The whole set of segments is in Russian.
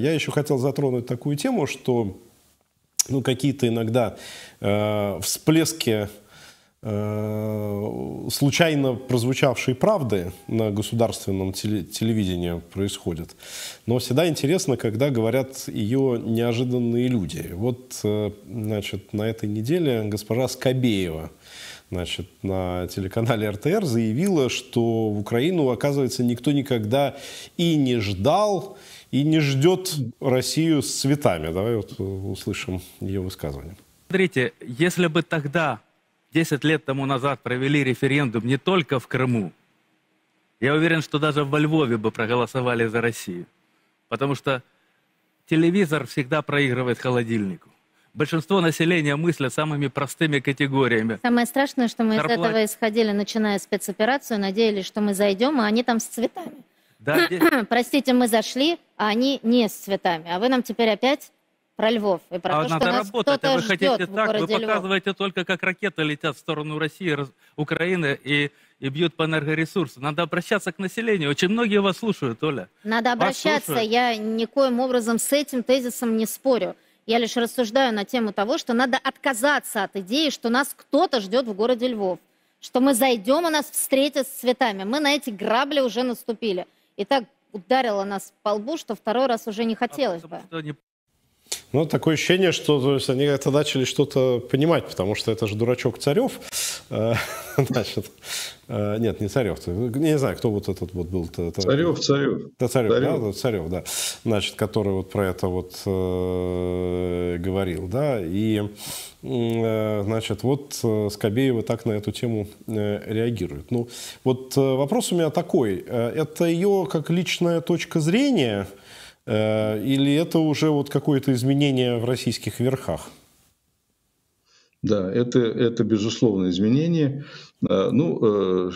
Я еще хотел затронуть такую тему, что ну, какие-то иногда э, всплески э, случайно прозвучавшей правды на государственном телевидении происходят. Но всегда интересно, когда говорят ее неожиданные люди. Вот, э, значит, на этой неделе госпожа Скобеева значит, на телеканале РТР заявила, что в Украину, оказывается, никто никогда и не ждал, и не ждет Россию с цветами. Давай вот э, услышим ее высказывание. Смотрите, если бы тогда, 10 лет тому назад, провели референдум не только в Крыму, я уверен, что даже во Львове бы проголосовали за Россию. Потому что телевизор всегда проигрывает холодильнику. Большинство населения мыслят самыми простыми категориями. Самое страшное, что мы Зарплат... из этого исходили, начиная спецоперацию, надеялись, что мы зайдем, а они там с цветами. Да, здесь... Простите, мы зашли, а они не с цветами. А вы нам теперь опять про Львов и про а то, надо что работать, а кто-то а вы ждет хотите в так, вы показываете Львов. только, как ракеты летят в сторону России, раз, Украины и, и бьют по энергоресурсу. Надо обращаться к населению. Очень многие вас слушают, Оля. Надо обращаться. Я никоим образом с этим тезисом не спорю. Я лишь рассуждаю на тему того, что надо отказаться от идеи, что нас кто-то ждет в городе Львов. Что мы зайдем, и нас встретят с цветами. Мы на эти грабли уже наступили. И так ударила нас по лбу, что второй раз уже не хотелось а потому, бы. Они... Ну, такое ощущение, что то есть, они это начали что-то понимать, потому что это же дурачок Царев Э, значит, э, нет, не Царев. Не знаю, кто вот этот вот был. Царев, Царев. Да, Царев, Царев. Да, Царев, да. Значит, который вот про это вот э, говорил, да. И, значит, вот Скобеева так на эту тему реагирует. Ну, вот вопрос у меня такой. Это ее как личная точка зрения или это уже вот какое-то изменение в российских верхах? Да, это, это безусловно изменение. Э, ну, э,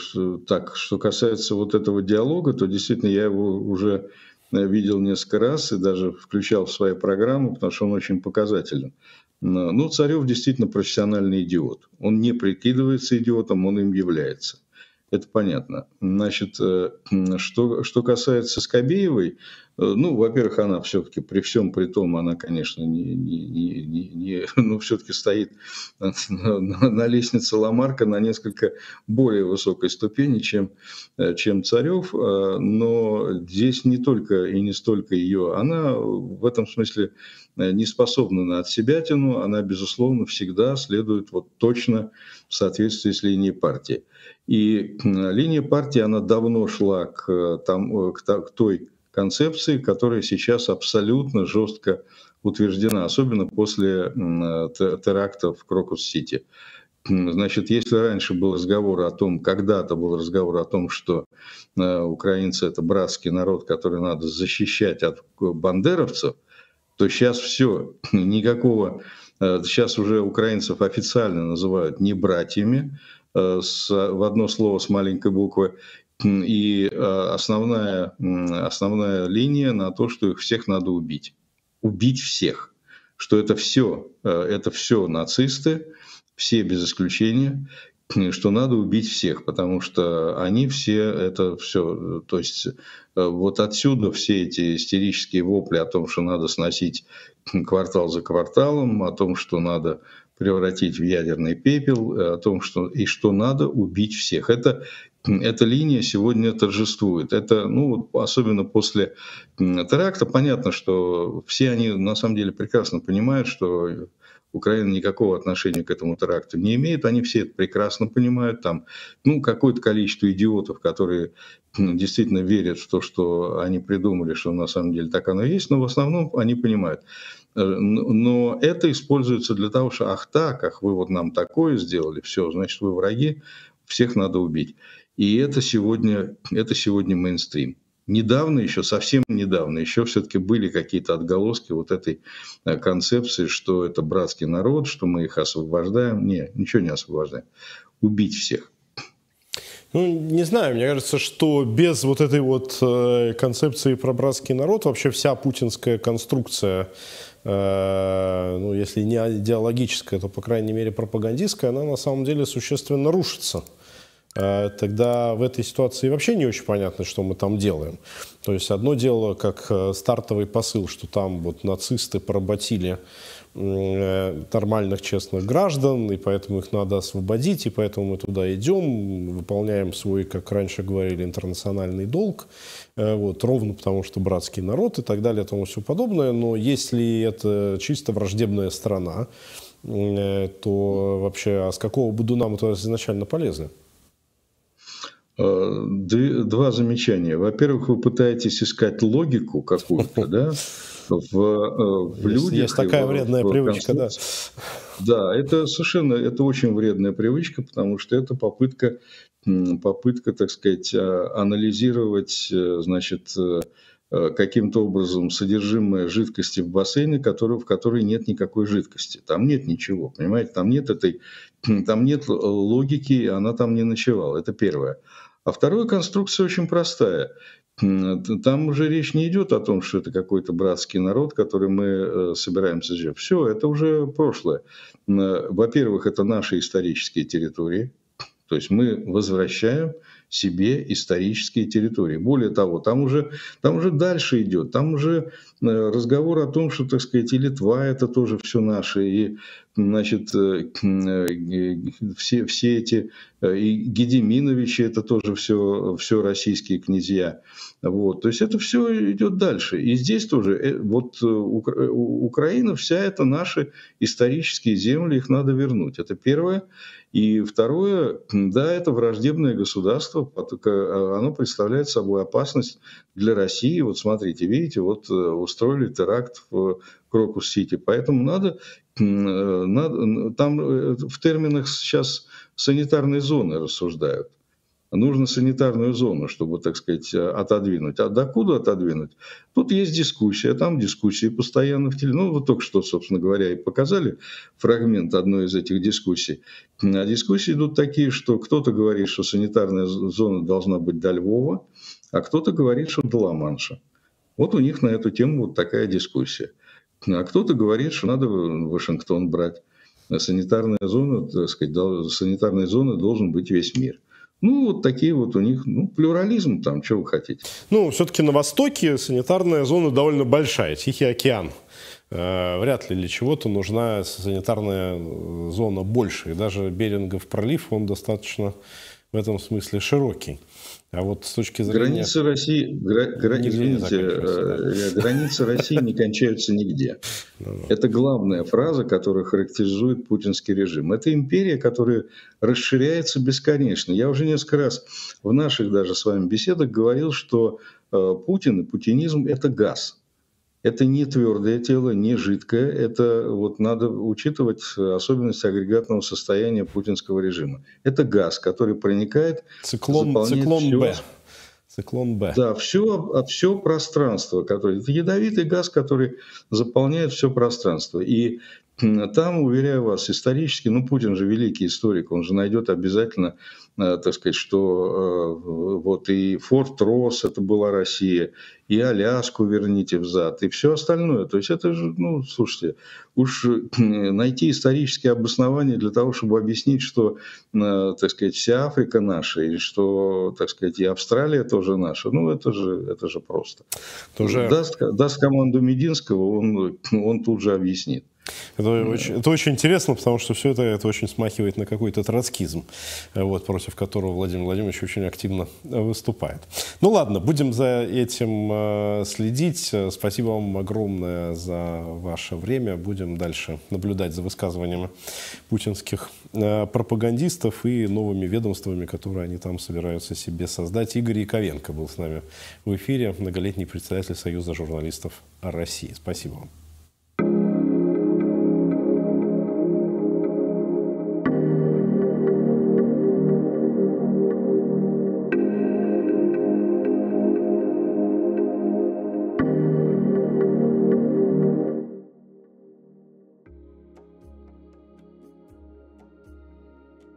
так, что касается вот этого диалога, то действительно я его уже э, видел несколько раз и даже включал в свои программы, потому что он очень показателен. Ну, Царев действительно профессиональный идиот. Он не прикидывается идиотом, он им является. Это понятно. Значит, что, что касается Скобеевой, Э, ну, во-первых, она все-таки при всем при том, она, конечно, не, не, не, не, не ну, все-таки стоит на, на, на лестнице Ламарка на несколько более высокой ступени, чем, э, чем Царев. Э, но здесь не только и не столько ее. Она в этом смысле не способна на отсебятину, она, безусловно, всегда следует вот точно в соответствии с линией партии. И линия партии, она давно шла к, там, к той концепции, которая сейчас абсолютно жестко утверждена, особенно после терактов в Крокус-Сити. Значит, если раньше был разговор о том, когда-то был разговор о том, что э, украинцы это братский народ, который надо защищать от бандеровцев, то сейчас все, никакого, сейчас э, уже украинцев официально называют не братьями, э, с, в одно слово с маленькой буквы, и э, основная, основная линия на то, что их всех надо убить. Убить всех. Что это все, э, это все нацисты, все без исключения, что надо убить всех, потому что они все это все, э, то есть вот отсюда все эти истерические вопли о том, что надо сносить квартал за кварталом, о том, что надо превратить в ядерный пепел, о том, что и что надо убить всех. Это эта линия сегодня торжествует. Это, ну, особенно после теракта, понятно, что все они на самом деле прекрасно понимают, что Украина никакого отношения к этому теракту не имеет, они все это прекрасно понимают, там, ну, какое-то количество идиотов, которые действительно верят в то, что они придумали, что на самом деле так оно и есть, но в основном они понимают. Э, но это используется для того, что ах так, ах вы вот нам такое сделали, все, значит вы враги, всех надо убить. И это сегодня, это сегодня мейнстрим. Недавно еще, совсем недавно, еще все-таки были какие-то отголоски вот этой э, концепции, что это братский народ, что мы их освобождаем. Не, ничего не освобождаем. Убить всех. Ну, не знаю, мне кажется, что без вот этой вот э, концепции про братский народ вообще вся путинская конструкция, э, ну, если не идеологическая, то, по крайней мере, пропагандистская, она на самом деле существенно рушится. Э, тогда в этой ситуации вообще не очень понятно, что мы там делаем. То есть одно дело, как э, стартовый посыл, что там вот нацисты поработили э, нормальных, честных граждан, и поэтому их надо освободить, и поэтому мы туда идем, выполняем свой, как раньше говорили, интернациональный долг, вот, ровно потому что братский народ и так далее, тому все подобное. Но если это чисто враждебная страна, то вообще, а с какого буду нам это изначально полезно? Э, два замечания. Во-первых, вы пытаетесь искать логику какую-то, да, в, э, в людях. Есть такая в, вредная в, привычка, да. Да, это совершенно, это очень вредная привычка, потому что это попытка, попытка, так сказать, а, анализировать, э, значит, каким-то образом содержимое жидкости в бассейне, который, в которой нет никакой жидкости. Там нет ничего, понимаете, там нет этой, там нет логики, она там не ночевала, это первое. А вторая конструкция очень простая. Там уже речь не идет о том, что это какой-то братский народ, который мы э, собираемся жить. Все, это уже прошлое. Э, во-первых, это наши исторические территории. То есть мы возвращаем себе исторические территории. Более того, там уже, там уже дальше идет, там уже э, разговор о том, что, так сказать, и Литва это тоже все наше, и значит, э, э, все, все эти, и Гедеминовичи это тоже все, все российские князья. Вот, то есть это все идет дальше. И здесь тоже, вот Украина вся это наши исторические земли, их надо вернуть. Это первое. И второе, да, это враждебное государство, а, оно представляет собой опасность для России. Вот смотрите, видите, вот э, устроили теракт в Крокус-Сити. Поэтому надо, э, надо, там э, в терминах сейчас санитарной зоны рассуждают нужно санитарную зону, чтобы, так сказать, э, отодвинуть. А докуда отодвинуть? Тут есть дискуссия, там дискуссии постоянно в теле. Ну, вот только что, собственно говоря, и показали фрагмент одной из этих дискуссий. А дискуссии идут такие, что кто-то говорит, что санитарная зона должна быть до Львова, а кто-то говорит, что до Ла-Манша. Вот у них на эту тему вот такая дискуссия. А кто-то говорит, что надо Вашингтон брать. Санитарная зона, так сказать, санитарной зоны должен быть весь мир. Ну, вот такие вот у них, ну, плюрализм там, что вы хотите. Ну, все-таки на Востоке санитарная зона довольно большая, Тихий океан. Э, вряд ли для чего-то нужна санитарная э, зона больше. И даже Берингов пролив, он достаточно в этом смысле широкий. А вот с точки зрения... Границы России, гра, гра, извините, да. Э, границы России не кончаются нигде. Ну, ну. Это главная фраза, которая характеризует путинский режим. Это империя, которая расширяется бесконечно. Я уже несколько раз в наших даже с вами беседах говорил, что э, Путин и путинизм – это газ. Это не твердое тело, не жидкое. Это вот надо учитывать особенность агрегатного состояния путинского режима. Это газ, который проникает... Циклон, циклон все, Б. Циклон Б. Да, все, а все пространство, которое... Это ядовитый газ, который заполняет все пространство. И там, уверяю вас, исторически, ну, Путин же великий историк, он же найдет обязательно, э, так сказать, что э, вот и Форт Росс, это была Россия, и Аляску верните взад, и все остальное. То есть это же, ну, слушайте, уж э, найти исторические обоснования для того, чтобы объяснить, что, э, так сказать, вся Африка наша, или что, так сказать, и Австралия тоже наша, ну, это же, это же просто. Тоже... Даст, даст команду Мединского, он, он тут же объяснит. Это, mm. очень, это очень интересно, потому что все это, это очень смахивает на какой-то троцкизм, э, вот, против которого Владимир Владимирович очень активно э, выступает. Ну ладно, будем за этим э, следить. Спасибо вам огромное за ваше время. Будем дальше наблюдать за высказываниями путинских пропагандистов и новыми ведомствами, которые они там собираются себе создать. Игорь Яковенко был с нами в эфире, многолетний председатель Союза журналистов России. Спасибо вам.